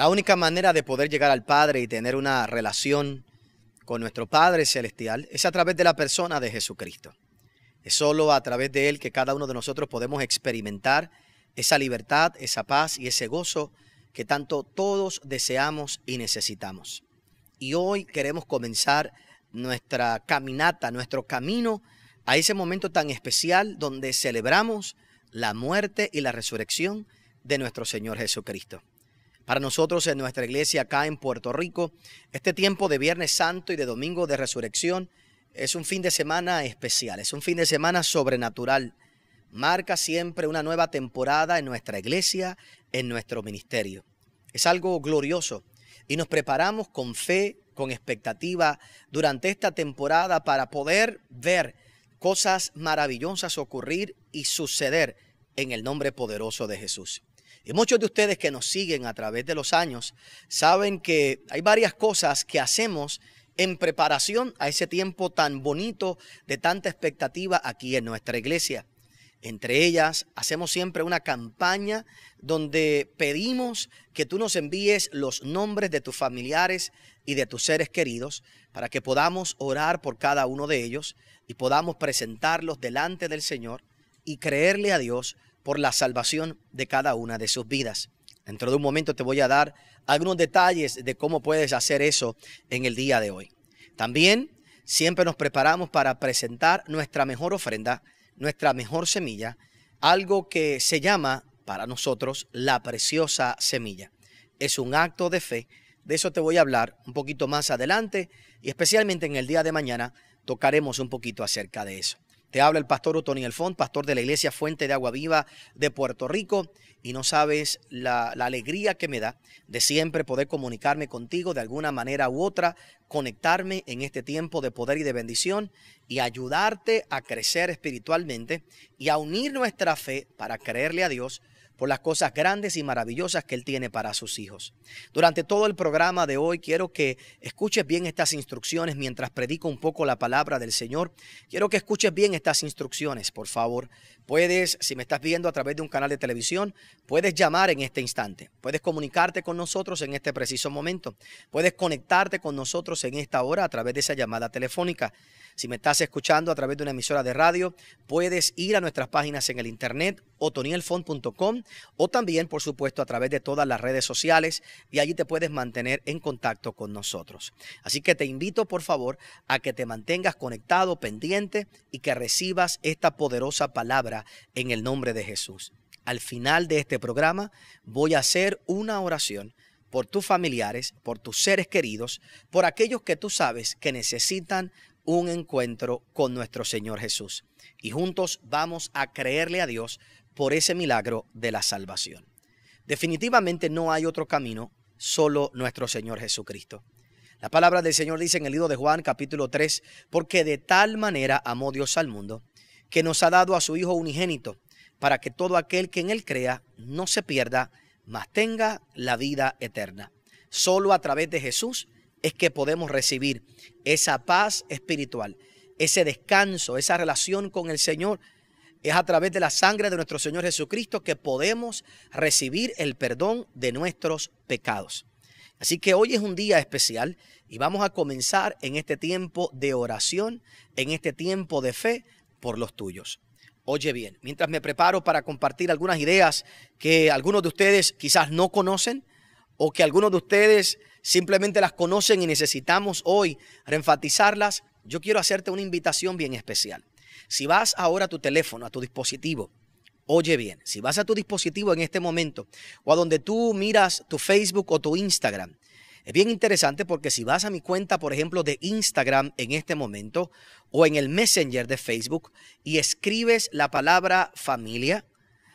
La única manera de poder llegar al Padre y tener una relación con nuestro Padre Celestial es a través de la persona de Jesucristo. Es solo a través de Él que cada uno de nosotros podemos experimentar esa libertad, esa paz y ese gozo que tanto todos deseamos y necesitamos. Y hoy queremos comenzar nuestra caminata, nuestro camino a ese momento tan especial donde celebramos la muerte y la resurrección de nuestro Señor Jesucristo. Para nosotros en nuestra iglesia acá en Puerto Rico, este tiempo de Viernes Santo y de Domingo de Resurrección es un fin de semana especial, es un fin de semana sobrenatural. Marca siempre una nueva temporada en nuestra iglesia, en nuestro ministerio. Es algo glorioso y nos preparamos con fe, con expectativa durante esta temporada para poder ver cosas maravillosas ocurrir y suceder en el nombre poderoso de Jesús. Y muchos de ustedes que nos siguen a través de los años saben que hay varias cosas que hacemos en preparación a ese tiempo tan bonito de tanta expectativa aquí en nuestra iglesia. Entre ellas, hacemos siempre una campaña donde pedimos que tú nos envíes los nombres de tus familiares y de tus seres queridos para que podamos orar por cada uno de ellos y podamos presentarlos delante del Señor y creerle a Dios por la salvación de cada una de sus vidas. Dentro de un momento te voy a dar algunos detalles de cómo puedes hacer eso en el día de hoy. También siempre nos preparamos para presentar nuestra mejor ofrenda, nuestra mejor semilla, algo que se llama para nosotros la preciosa semilla. Es un acto de fe. De eso te voy a hablar un poquito más adelante y especialmente en el día de mañana tocaremos un poquito acerca de eso. Te habla el pastor Otoniel Font, pastor de la iglesia Fuente de Agua Viva de Puerto Rico, y no sabes la, alegría que me da de siempre poder comunicarme contigo de alguna manera u otra, conectarme en este tiempo de poder y de bendición y ayudarte a crecer espiritualmente y a unir nuestra fe para creerle a Dios por las cosas grandes y maravillosas que Él tiene para sus hijos. Durante todo el programa de hoy quiero que escuches bien estas instrucciones mientras predico un poco la palabra del Señor. Quiero que escuches bien estas instrucciones, por favor. Puedes, si me estás viendo a través de un canal de televisión, puedes llamar en este instante. Puedes comunicarte con nosotros en este preciso momento. Puedes conectarte con nosotros en esta hora a través de esa llamada telefónica. Si me estás escuchando a través de una emisora de radio, puedes ir a nuestras páginas en el internet, otonielfont.com o también, por supuesto, a través de todas las redes sociales y allí te puedes mantener en contacto con nosotros. Así que te invito, por favor, a que te mantengas conectado, pendiente y que recibas esta poderosa palabra en el nombre de Jesús. Al final de este programa voy a hacer una oración por tus familiares, por tus seres queridos, por aquellos que tú sabes que necesitan un encuentro con nuestro Señor Jesús. Y juntos vamos a creerle a Dios por ese milagro de la salvación. Definitivamente no hay otro camino, solo nuestro Señor Jesucristo. La palabra del Señor dice en el libro de Juan capítulo 3, porque de tal manera amó Dios al mundo, que nos ha dado a su Hijo unigénito, para que todo aquel que en Él crea no se pierda, mas tenga la vida eterna. Solo a través de Jesús es que podemos recibir esa paz espiritual, ese descanso, esa relación con el Señor. Es a través de la sangre de nuestro Señor Jesucristo que podemos recibir el perdón de nuestros pecados. Así que hoy es un día especial y vamos a comenzar en este tiempo de oración, en este tiempo de fe por los tuyos. Oye bien, mientras me preparo para compartir algunas ideas que algunos de ustedes quizás no conocen o que algunos de ustedes simplemente las conocen y necesitamos hoy reenfatizarlas, yo quiero hacerte una invitación bien especial. Si vas ahora a tu teléfono, a tu dispositivo, oye bien, si vas a tu dispositivo en este momento o a donde tú miras tu Facebook o tu Instagram, es bien interesante porque si vas a mi cuenta, por ejemplo, de Instagram en este momento o en el Messenger de Facebook y escribes la palabra familia,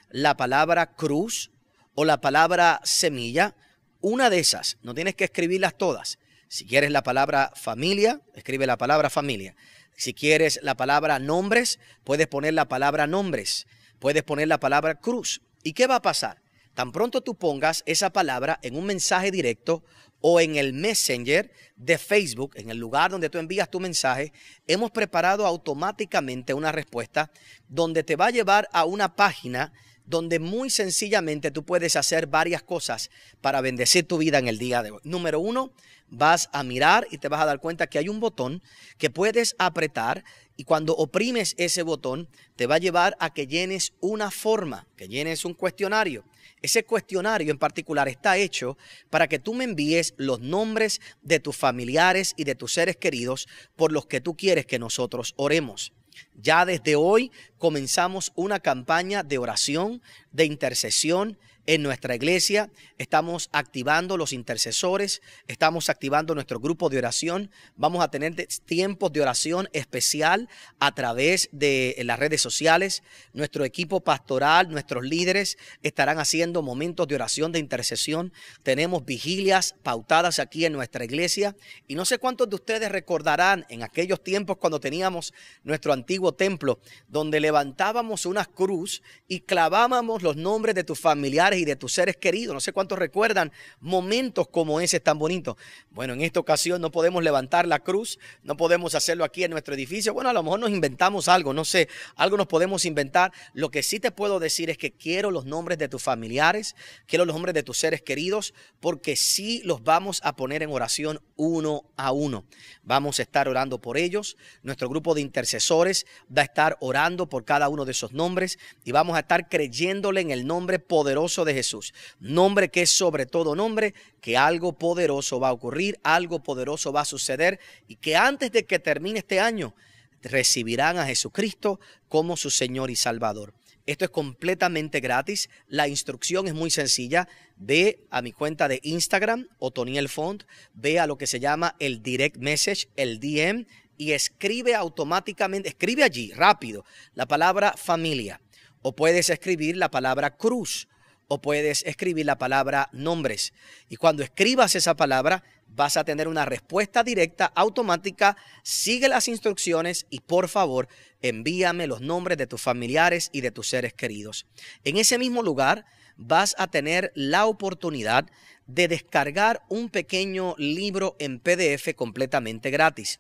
la palabra cruz o la palabra semilla, una de esas, no tienes que escribirlas todas. Si quieres la palabra familia, escribe la palabra familia. Si quieres la palabra nombres, puedes poner la palabra nombres. Puedes poner la palabra cruz. ¿Y qué va a pasar? Tan pronto tú pongas esa palabra en un mensaje directo o en el Messenger de Facebook, en el lugar donde tú envías tu mensaje, hemos preparado automáticamente una respuesta donde te va a llevar a una página donde muy sencillamente tú puedes hacer varias cosas para bendecir tu vida en el día de hoy. Número uno, vas a mirar y te vas a dar cuenta que hay un botón que puedes apretar y cuando oprimes ese botón te va a llevar a que llenes una forma, que llenes un cuestionario. Ese cuestionario en particular está hecho para que tú me envíes los nombres de tus familiares y de tus seres queridos por los que tú quieres que nosotros oremos. Ya desde hoy comenzamos una campaña de oración, de intercesión, en nuestra iglesia, estamos activando los intercesores, estamos activando nuestro grupo de oración, vamos a tener tiempos de oración especial a través de las redes sociales, nuestro equipo pastoral, nuestros líderes estarán haciendo momentos de oración, de intercesión, tenemos vigilias pautadas aquí en nuestra iglesia y no sé cuántos de ustedes recordarán en aquellos tiempos cuando teníamos nuestro antiguo templo, donde levantábamos una cruz y clavábamos los nombres de tus familiares y de tus seres queridos. No sé cuántos recuerdan momentos como ese tan bonito. Bueno, en esta ocasión no podemos levantar la cruz, no podemos hacerlo aquí en nuestro edificio. Bueno, a lo mejor nos inventamos algo, no sé, algo nos podemos inventar. Lo que sí te puedo decir es que quiero los nombres de tus familiares, quiero los nombres de tus seres queridos, porque sí los vamos a poner en oración uno a uno. Vamos a estar orando por ellos. Nuestro grupo de intercesores va a estar orando por cada uno de esos nombres y vamos a estar creyéndole en el nombre poderoso de Jesús. Nombre que es sobre todo nombre, que algo poderoso va a ocurrir, algo poderoso va a suceder y que antes de que termine este año recibirán a Jesucristo como su Señor y Salvador. Esto es completamente gratis. La instrucción es muy sencilla. Ve a mi cuenta de Instagram, O Otoniel Font, ve a lo que se llama el direct message, el DM, y escribe automáticamente, escribe allí rápido la palabra familia. O puedes escribir la palabra cruz o puedes escribir la palabra nombres. Y cuando escribas esa palabra, vas a tener una respuesta directa, automática. Sigue las instrucciones y por favor envíame los nombres de tus familiares y de tus seres queridos. En ese mismo lugar vas a tener la oportunidad de descargar un pequeño libro en PDF completamente gratis.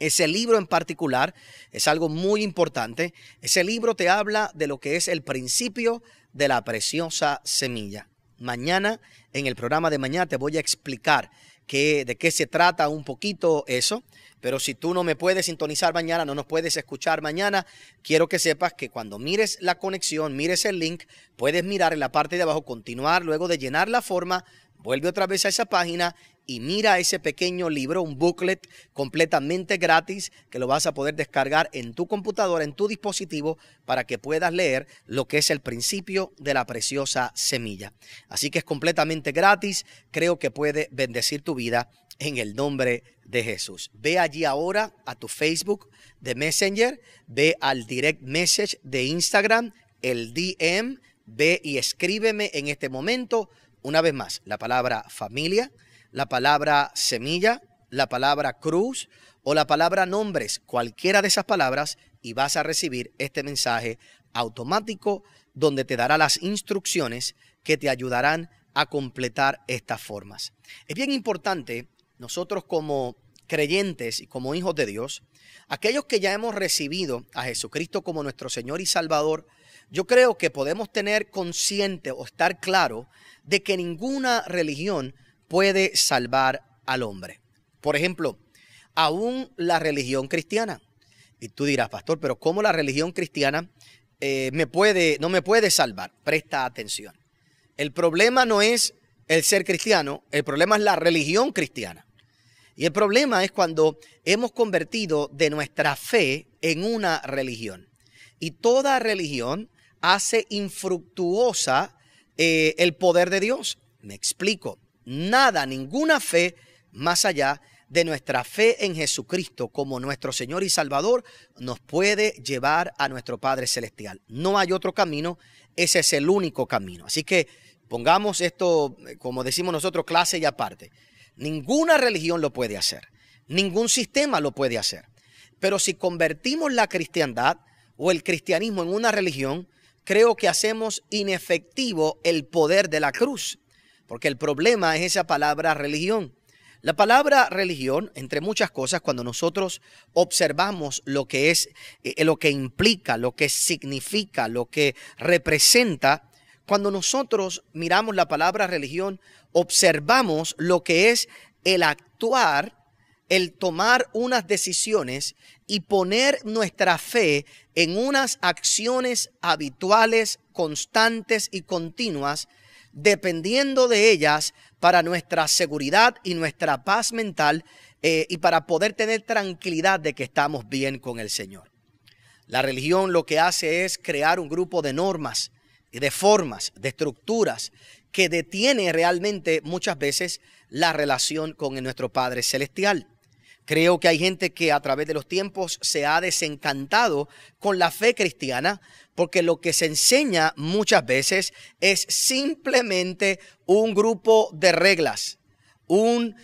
Ese libro en particular es algo muy importante. Ese libro te habla de lo que es el principio de la preciosa semilla. Mañana, en el programa de mañana, te voy a explicar de qué se trata un poquito eso. Pero si tú no me puedes sintonizar mañana, no nos puedes escuchar mañana, quiero que sepas que cuando mires la conexión, mires el link, puedes mirar en la parte de abajo, continuar, luego de llenar la forma, vuelve otra vez a esa página y mira ese pequeño libro, un booklet completamente gratis que lo vas a poder descargar en tu computadora, en tu dispositivo, para que puedas leer lo que es el principio de la preciosa semilla. Así que es completamente gratis, creo que puede bendecir tu vida en el nombre de Jesús. Ve allí ahora a tu Facebook de Messenger, ve al direct message de Instagram, el DM, ve y escríbeme en este momento, una vez más, la palabra familia la palabra semilla, la palabra cruz o la palabra nombres, cualquiera de esas palabras, y vas a recibir este mensaje automático donde te dará las instrucciones que te ayudarán a completar estas formas. Es bien importante nosotros como creyentes y como hijos de Dios, aquellos que ya hemos recibido a Jesucristo como nuestro Señor y Salvador, yo creo que podemos tener consciente o estar claro de que ninguna religión puede salvar al hombre. Por ejemplo, aún la religión cristiana. Y tú dirás, pastor, pero ¿cómo la religión cristiana eh, me puede, no me puede salvar? Presta atención. El problema no es el ser cristiano, el problema es la religión cristiana. Y el problema es cuando hemos convertido de nuestra fe en una religión. Y toda religión hace infructuosa eh, el poder de Dios. Me explico nada, ninguna fe más allá de nuestra fe en Jesucristo como nuestro Señor y Salvador nos puede llevar a nuestro Padre Celestial. No hay otro camino, ese es el único camino. Así que pongamos esto, como decimos nosotros, clase y aparte. Ninguna religión lo puede hacer, ningún sistema lo puede hacer. Pero si convertimos la cristiandad o el cristianismo en una religión, creo que hacemos inefectivo el poder de la cruz porque el problema es esa palabra religión. La palabra religión, entre muchas cosas, cuando nosotros observamos lo que es, eh, lo que implica, lo que significa, lo que representa, cuando nosotros miramos la palabra religión, observamos lo que es el actuar, el tomar unas decisiones y poner nuestra fe en unas acciones habituales, constantes y continuas dependiendo de ellas para nuestra seguridad y nuestra paz mental eh, y para poder tener tranquilidad de que estamos bien con el Señor. La religión lo que hace es crear un grupo de normas y de formas, de estructuras que detiene realmente muchas veces la relación con nuestro Padre Celestial. Creo que hay gente que a través de los tiempos se ha desencantado con la fe cristiana porque lo que se enseña muchas veces es simplemente un grupo de reglas, una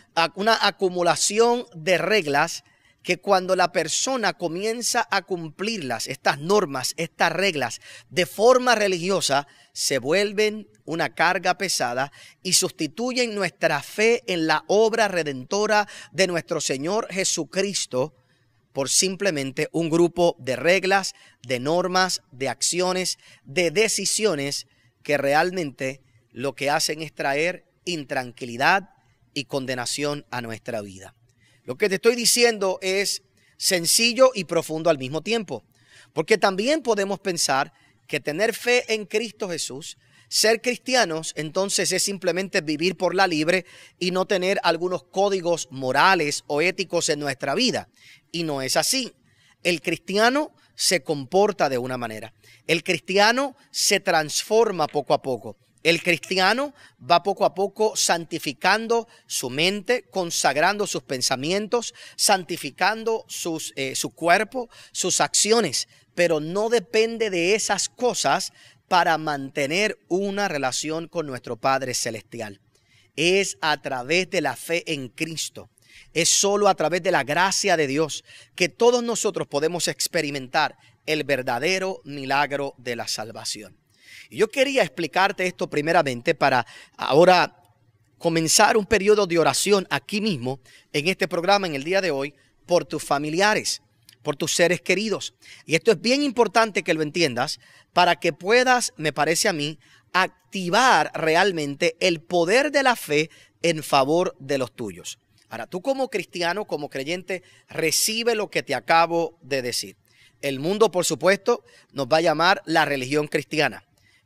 acumulación de reglas que cuando la persona comienza a cumplirlas, estas normas, estas reglas, de forma religiosa, se vuelven una carga pesada y sustituyen nuestra fe en la obra redentora de nuestro Señor Jesucristo por simplemente un grupo de reglas, de normas, de acciones, de decisiones que realmente lo que hacen es traer intranquilidad y condenación a nuestra vida. Lo que te estoy diciendo es sencillo y profundo al mismo tiempo, porque también podemos pensar que tener fe en Cristo Jesús ser cristianos entonces es simplemente vivir por la libre y no tener algunos códigos morales o éticos en nuestra vida. Y no es así. El cristiano se comporta de una manera. El cristiano se transforma poco a poco. El cristiano va poco a poco santificando su mente, consagrando sus pensamientos, santificando sus, eh, su cuerpo, sus acciones, pero no depende de esas cosas para mantener una relación con nuestro Padre Celestial. Es a través de la fe en Cristo. Es solo a través de la gracia de Dios que todos nosotros podemos experimentar el verdadero milagro de la salvación. Y yo quería explicarte esto primeramente para ahora comenzar un periodo de oración aquí mismo, en este programa, en el día de hoy, por tus familiares por tus seres queridos. Y esto es bien importante que lo entiendas para que puedas, me parece a mí, activar realmente el poder de la fe en favor de los tuyos. Ahora, tú como cristiano, como creyente, recibe lo que te acabo de decir. El mundo, por supuesto, nos va a llamar la religión cristiana.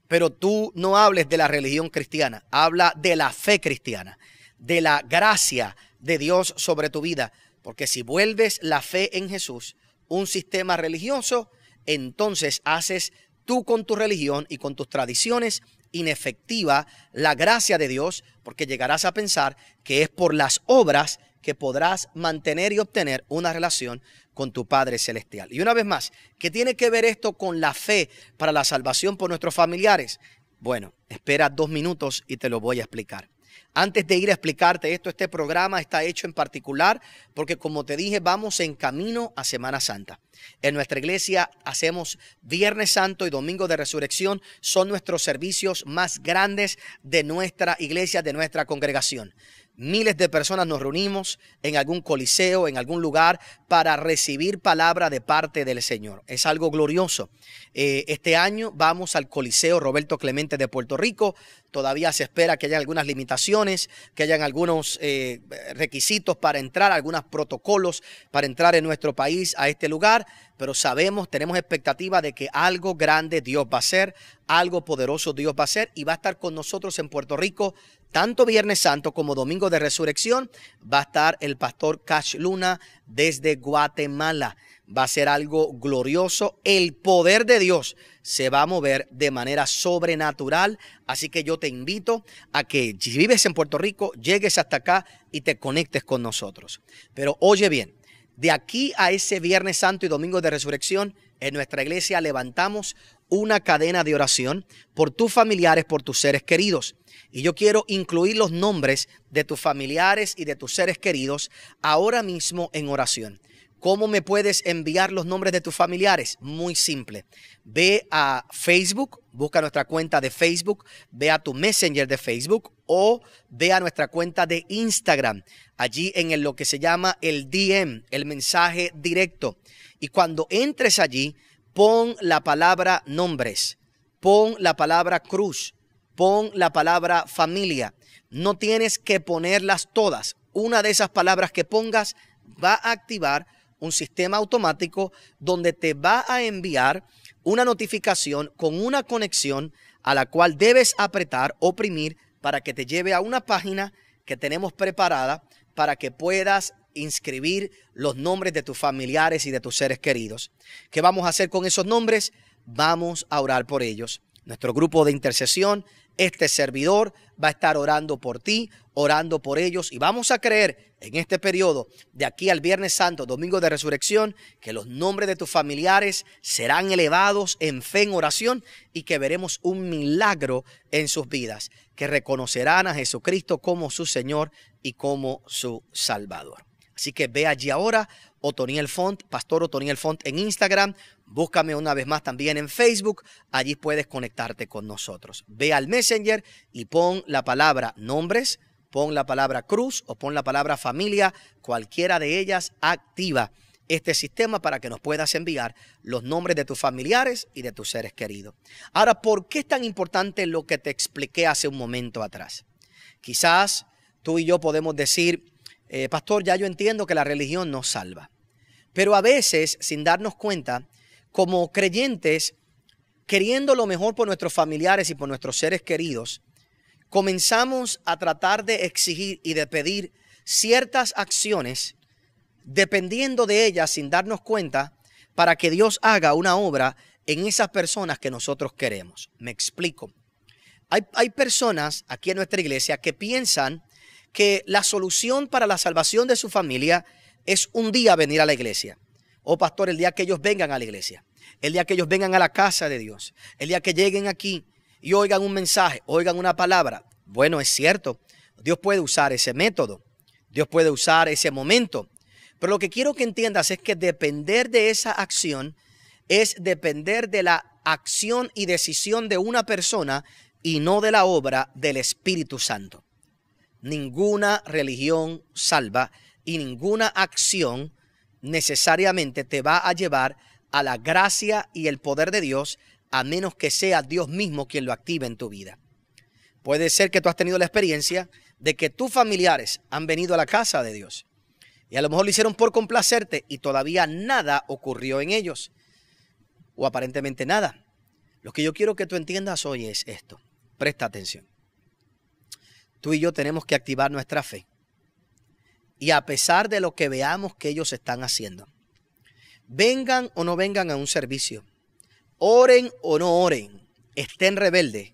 Pero tú no hables de la religión cristiana, habla de la fe cristiana, de la gracia de Dios sobre tu vida. Porque si vuelves la fe en Jesús, un sistema religioso, entonces haces tú con tu religión y con tus tradiciones inefectiva la gracia de Dios, porque llegarás a pensar que es por las obras que podrás mantener y obtener una relación con tu Padre Celestial. Y una vez más, ¿qué tiene que ver esto con la fe para la salvación por nuestros familiares? Bueno, espera dos minutos y te lo voy a explicar. Antes de ir a explicarte esto, este programa está hecho en particular porque, como te dije, vamos en camino a Semana Santa. En nuestra iglesia hacemos Viernes Santo y Domingo de Resurrección. Son nuestros servicios más grandes de nuestra iglesia, de nuestra congregación. Miles de personas nos reunimos en algún coliseo, en algún lugar, para recibir palabra de parte del Señor. Es algo glorioso. Eh, este año vamos al Coliseo Roberto Clemente de Puerto Rico. Todavía se espera que haya algunas limitaciones, que hayan algunos eh, requisitos para entrar, algunos protocolos para entrar en nuestro país a este lugar pero sabemos, tenemos expectativa de que algo grande Dios va a ser, algo poderoso Dios va a ser y va a estar con nosotros en Puerto Rico tanto Viernes Santo como Domingo de Resurrección. Va a estar el pastor Cash Luna desde Guatemala. Va a ser algo glorioso. El poder de Dios se va a mover de manera sobrenatural. Así que yo te invito a que si vives en Puerto Rico, llegues hasta acá y te conectes con nosotros. Pero oye bien, de aquí a ese Viernes Santo y Domingo de Resurrección, en nuestra iglesia levantamos una cadena de oración por tus familiares, por tus seres queridos. Y yo quiero incluir los nombres de tus familiares y de tus seres queridos ahora mismo en oración. ¿Cómo me puedes enviar los nombres de tus familiares? Muy simple. Ve a Facebook, busca nuestra cuenta de Facebook, ve a tu Messenger de Facebook o ve a nuestra cuenta de Instagram. Allí en lo que se llama el DM, el mensaje directo. Y cuando entres allí, pon la palabra nombres, pon la palabra cruz, pon la palabra familia. No tienes que ponerlas todas. Una de esas palabras que pongas va a activar un sistema automático donde te va a enviar una notificación con una conexión a la cual debes apretar, oprimir, para que te lleve a una página que tenemos preparada para que puedas inscribir los nombres de tus familiares y de tus seres queridos. ¿Qué vamos a hacer con esos nombres? Vamos a orar por ellos. Nuestro grupo de intercesión, este servidor, va a estar orando por ti, orando por ellos y vamos a creer en este periodo de aquí al Viernes Santo, Domingo de Resurrección, que los nombres de tus familiares serán elevados en fe, en oración y que veremos un milagro en sus vidas, que reconocerán a Jesucristo como su Señor y como su Salvador. Así que ve allí ahora, Otoniel Font, Pastor Otoniel Font en Instagram, Búscame una vez más también en Facebook, allí puedes conectarte con nosotros. Ve al Messenger y pon la palabra nombres, pon la palabra cruz o pon la palabra familia, cualquiera de ellas activa este sistema para que nos puedas enviar los nombres de tus familiares y de tus seres queridos. Ahora, ¿por qué es tan importante lo que te expliqué hace un momento atrás? Quizás tú y yo podemos decir, eh, pastor, ya yo entiendo que la religión nos salva. Pero a veces, sin darnos cuenta, como creyentes, queriendo lo mejor por nuestros familiares y por nuestros seres queridos, comenzamos a tratar de exigir y de pedir ciertas acciones, dependiendo de ellas sin darnos cuenta, para que Dios haga una obra en esas personas que nosotros queremos. Me explico. Hay, hay, personas aquí en nuestra iglesia que piensan que la solución para la salvación de su familia es un día venir a la iglesia oh pastor, el día que ellos vengan a la iglesia, el día que ellos vengan a la casa de Dios, el día que lleguen aquí y oigan un mensaje, oigan una palabra. Bueno, es cierto, Dios puede usar ese método, Dios puede usar ese momento, pero lo que quiero que entiendas es que depender de esa acción es depender de la acción y decisión de una persona y no de la obra del Espíritu Santo. Ninguna religión salva y ninguna acción necesariamente te va a llevar a la gracia y el poder de Dios, a menos que sea Dios mismo quien lo active en tu vida. Puede ser que tú has tenido la experiencia de que tus familiares han venido a la casa de Dios y a lo mejor lo hicieron por complacerte y todavía nada ocurrió en ellos o aparentemente nada. Lo que yo quiero que tú entiendas hoy es esto. Presta atención. Tú y yo tenemos que activar nuestra fe y a pesar de lo que veamos que ellos están haciendo. Vengan o no vengan a un servicio, oren o no oren, estén rebeldes.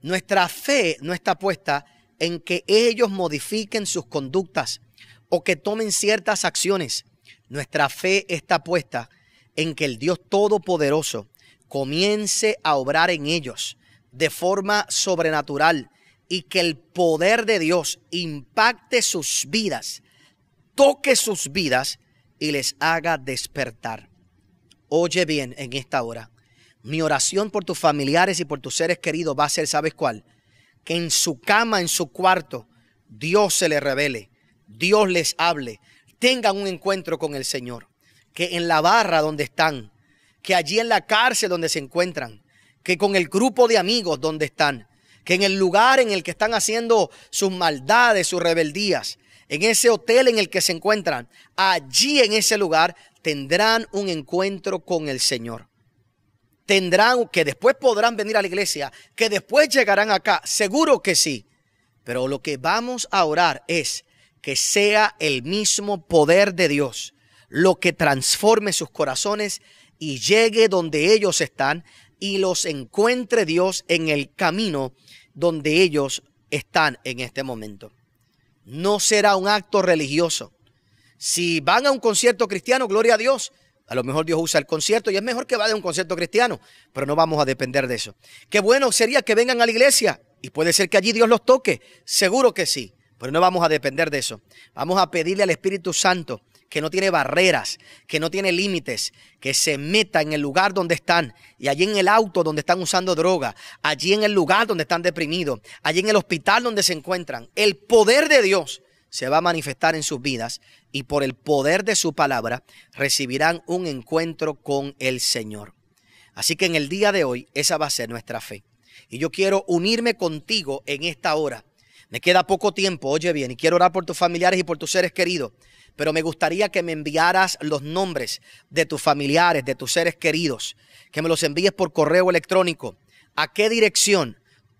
Nuestra fe no está puesta en que ellos modifiquen sus conductas o que tomen ciertas acciones. Nuestra fe está puesta en que el Dios Todopoderoso comience a obrar en ellos de forma sobrenatural y que el poder de Dios impacte sus vidas toque sus vidas y les haga despertar. Oye bien en esta hora. Mi oración por tus familiares y por tus seres queridos va a ser, ¿sabes cuál? Que en su cama, en su cuarto, Dios se les revele, Dios les hable, tengan un encuentro con el Señor. Que en la barra donde están, que allí en la cárcel donde se encuentran, que con el grupo de amigos donde están, que en el lugar en el que están haciendo sus maldades, sus rebeldías, en ese hotel en el que se encuentran, allí en ese lugar, tendrán un encuentro con el Señor. Tendrán, que después podrán venir a la iglesia, que después llegarán acá, seguro que sí. Pero lo que vamos a orar es que sea el mismo poder de Dios lo que transforme sus corazones y llegue donde ellos están y los encuentre Dios en el camino donde ellos están en este momento no será un acto religioso. Si van a un concierto cristiano, gloria a Dios. A lo mejor Dios usa el concierto y es mejor que vaya a un concierto cristiano, pero no vamos a depender de eso. Qué bueno sería que vengan a la iglesia y puede ser que allí Dios los toque, seguro que sí, pero no vamos a depender de eso. Vamos a pedirle al Espíritu Santo que no tiene barreras, que no tiene límites, que se meta en el lugar donde están y allí en el auto donde están usando droga, allí en el lugar donde están deprimidos, allí en el hospital donde se encuentran. El poder de Dios se va a manifestar en sus vidas y por el poder de su palabra recibirán un encuentro con el Señor. Así que en el día de hoy esa va a ser nuestra fe. Y yo quiero unirme contigo en esta hora me queda poco tiempo, oye bien, y quiero orar por tus familiares y por tus seres queridos, pero me gustaría que me enviaras los nombres de tus familiares, de tus seres queridos, que me los envíes por correo electrónico. ¿A qué dirección?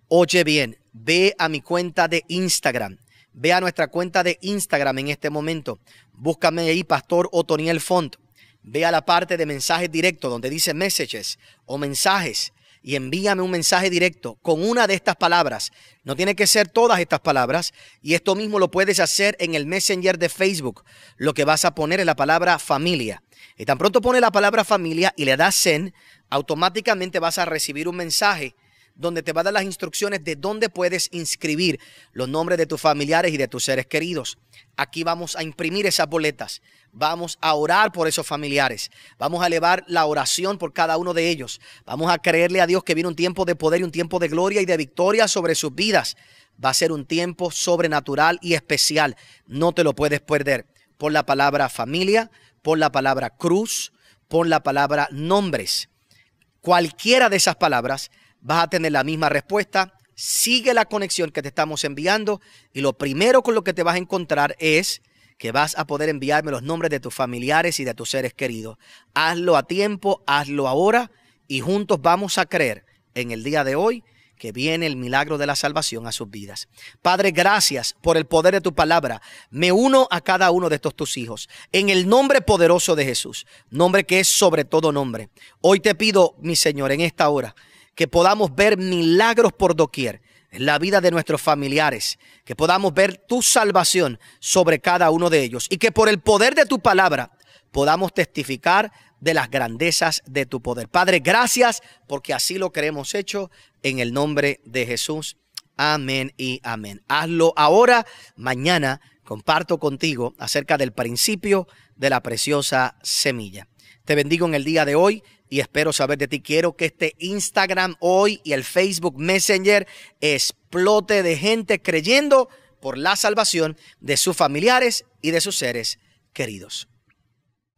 Oye bien, ve a mi cuenta de Instagram. Ve a nuestra cuenta de Instagram en este momento. Búscame ahí, Pastor Otoniel Font. Ve a la parte de mensajes directos donde dice messages o mensajes y envíame un mensaje directo con una de estas palabras. No tiene que ser todas estas palabras y esto mismo lo puedes hacer en el Messenger de Facebook. Lo que vas a poner es la palabra familia. Y tan pronto pone la palabra familia y le das send, automáticamente vas a recibir un mensaje donde te va a dar las instrucciones de dónde puedes inscribir los nombres de tus familiares y de tus seres queridos. Aquí vamos a imprimir esas boletas, vamos a orar por esos familiares, vamos a elevar la oración por cada uno de ellos, vamos a creerle a Dios que viene un tiempo de poder y un tiempo de gloria y de victoria sobre sus vidas. Va a ser un tiempo sobrenatural y especial, no te lo puedes perder. Por la palabra familia, por la palabra cruz, por la palabra nombres. Cualquiera de esas palabras vas a tener la misma respuesta. Sigue la conexión que te estamos enviando y lo primero con lo que te vas a encontrar es que vas a poder enviarme los nombres de tus familiares y de tus seres queridos. Hazlo a tiempo, hazlo ahora y juntos vamos a creer en el día de hoy que viene el milagro de la salvación a sus vidas. Padre, gracias por el poder de tu palabra. Me uno a cada uno de estos tus hijos en el nombre poderoso de Jesús, nombre que es sobre todo nombre. Hoy te pido, mi Señor, en esta hora, que podamos ver milagros por doquier en la vida de nuestros familiares, que podamos ver tu salvación sobre cada uno de ellos y que por el poder de tu palabra podamos testificar de las grandezas de tu poder. Padre, gracias porque así lo queremos hecho en el nombre de Jesús. Amén y amén. Hazlo ahora, mañana comparto contigo acerca del principio de la preciosa semilla. Te bendigo en el día de hoy y espero saber de ti. Quiero que este Instagram hoy y el Facebook Messenger explote de gente creyendo por la salvación de sus familiares y de sus seres queridos.